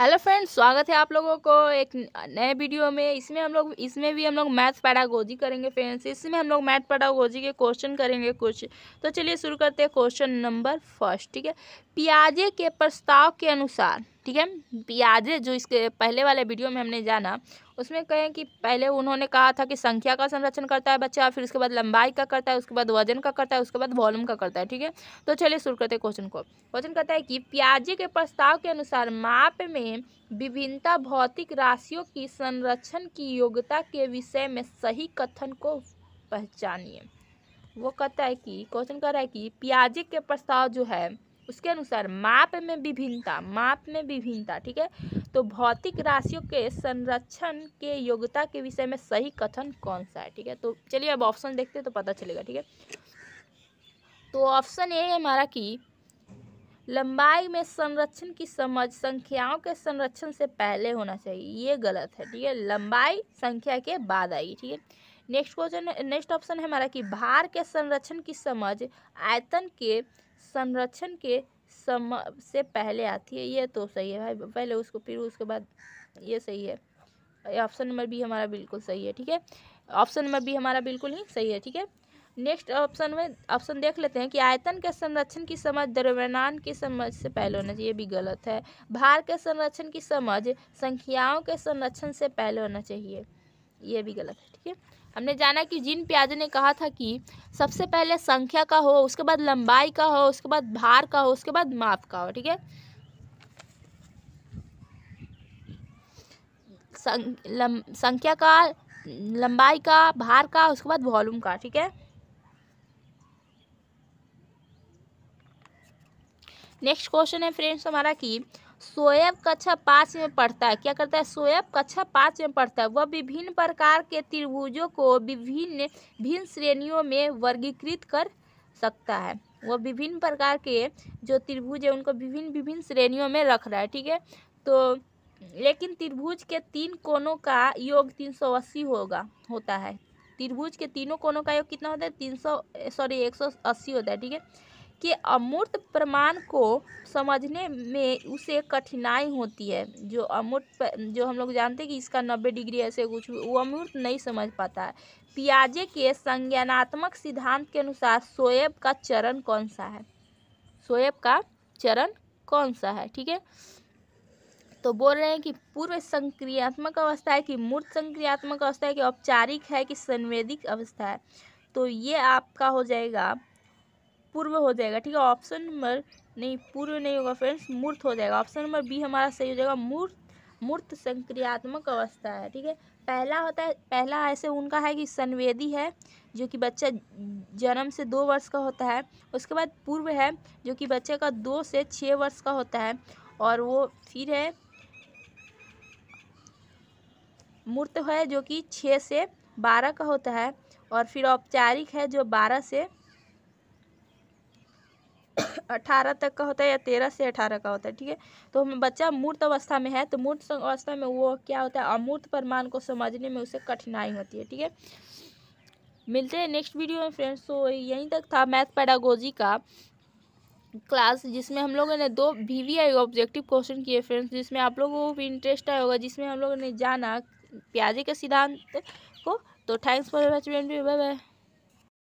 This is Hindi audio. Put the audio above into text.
हेलो फ्रेंड्स स्वागत है आप लोगों को एक नए वीडियो में इसमें हम लोग इसमें भी हम लोग मैथ पैडागोजी करेंगे फ्रेंड्स इसमें हम लोग मैथ पैडागोजी के क्वेश्चन करेंगे कुछ तो चलिए शुरू करते हैं क्वेश्चन नंबर फर्स्ट ठीक है प्याजे के प्रस्ताव के अनुसार ठीक है प्याजे जो इसके पहले वाले वीडियो में हमने जाना उसमें कहें कि पहले उन्होंने कहा था कि संख्या का संरक्षण करता है बच्चा फिर उसके बाद लंबाई का करता है उसके बाद वजन का करता है उसके बाद वॉल्यूम का करता है ठीक है तो चलिए शुरू करते हैं क्वेश्चन को क्वेश्चन कहता है कि प्याजे के प्रस्ताव के अनुसार माप में विभिन्नता भौतिक राशियों की संरक्षण की योग्यता के विषय में सही कथन को पहचानिए वो कहता है कि क्वेश्चन कह रहा है कि प्याजे के प्रस्ताव जो है उसके अनुसार माप में विभिन्नता माप में विभिन्नता ठीक है तो भौतिक राशियों के संरक्षण के योग्यता के विषय में सही कथन कौन सा है ठीक है तो चलिए अब ऑप्शन देखते हैं तो पता चलेगा ठीक है तो ऑप्शन ए है हमारा कि लंबाई में संरक्षण की समझ संख्याओं के संरक्षण से पहले होना चाहिए ये गलत है ठीक है लंबाई संख्या के बाद आएगी ठीक है नेक्स्ट क्वेश्चन नेक्स्ट ऑप्शन है हमारा कि भार के संरक्षण की समझ आयतन के संरक्षण के सम से पहले आती है ये तो सही है भाई पहले उसको फिर उसके बाद ये सही है ऑप्शन नंबर बी हमारा बिल्कुल सही है ठीक है ऑप्शन नंबर बी हमारा बिल्कुल ही सही है ठीक है नेक्स्ट ऑप्शन में ऑप्शन देख लेते हैं कि आयतन के संरक्षण की समझ द्रव्यमान की समझ से पहले होना चाहिए भी गलत है भार के संरक्षण की समझ संख्याओं के संरक्षण से पहले होना चाहिए ये भी गलत है ठीक है हमने जाना कि जिन प्याजों ने कहा था कि सबसे पहले संख्या का हो उसके बाद लंबाई का हो उसके बाद भार का हो उसके बाद माप का हो ठीक है संख्या का लंबाई का भार का उसके बाद वॉल्यूम का ठीक है नेक्स्ट क्वेश्चन है फ्रेंड्स हमारा कि सोएब कक्षा पाँच में पढ़ता है क्या करता है सोएब कक्षा पाँच में पढ़ता है वह विभिन्न प्रकार के त्रिभुजों को विभिन्न भिन्न श्रेणियों में वर्गीकृत कर सकता है वह विभिन्न प्रकार के जो त्रिभुज है उनको विभिन्न विभिन्न श्रेणियों में रख रहा है ठीक है तो लेकिन त्रिभुज के तीन कोणों का योग तीन सौ अस्सी होगा होता है त्रिभुज के तीनों कोनों का योग कितना होता है तीन सौ सॉरी एक सौ अस्सी होता है ठीक है के अमूर्त प्रमाण को समझने में उसे कठिनाई होती है जो अमूर्त जो हम लोग जानते हैं कि इसका नब्बे डिग्री ऐसे कुछ वो अमूर्त नहीं समझ पाता है पियाजे के संज्ञानात्मक सिद्धांत के अनुसार सोएब का चरण कौन सा है सोएब का चरण कौन सा है ठीक है तो बोल रहे हैं कि पूर्व संक्रियात्मक अवस्था है कि मूर्त संक्रियात्मक अवस्था है कि औपचारिक है कि संवेदिक अवस्था है तो ये आपका हो जाएगा पूर्व हो जाएगा ठीक है ऑप्शन नंबर नहीं पूर्व नहीं होगा फ्रेंड्स मूर्त हो जाएगा ऑप्शन नंबर बी हमारा सही हो जाएगा मूर्त मूर्त संक्रियात्मक अवस्था है ठीक है पहला होता है पहला ऐसे उनका है कि संवेदी है जो कि बच्चा जन्म से दो वर्ष का होता है उसके बाद पूर्व है जो कि बच्चे का दो से छः वर्ष का होता है और वो फिर है मूर्त है जो कि छः से बारह का होता है और फिर औपचारिक है जो बारह से अठारह तक का होता है या तेरह से अठारह का होता है ठीक है तो बच्चा मूर्त अवस्था में है तो मूर्त अवस्था में वो क्या होता है अमूर्त प्रमाण को समझने में उसे कठिनाई होती है ठीक है मिलते हैं नेक्स्ट वीडियो में फ्रेंड्स तो यहीं तक था मैथ पैडागोजी का क्लास जिसमें हम लोगों ने दो V V I objective question किए फ्रेंड्स जिसमें आप लोगों को भी इंटरेस्ट आया होगा जिसमें हम लोगों ने जाना प्याजे के सिद्धांत को तो thanks for watching bye bye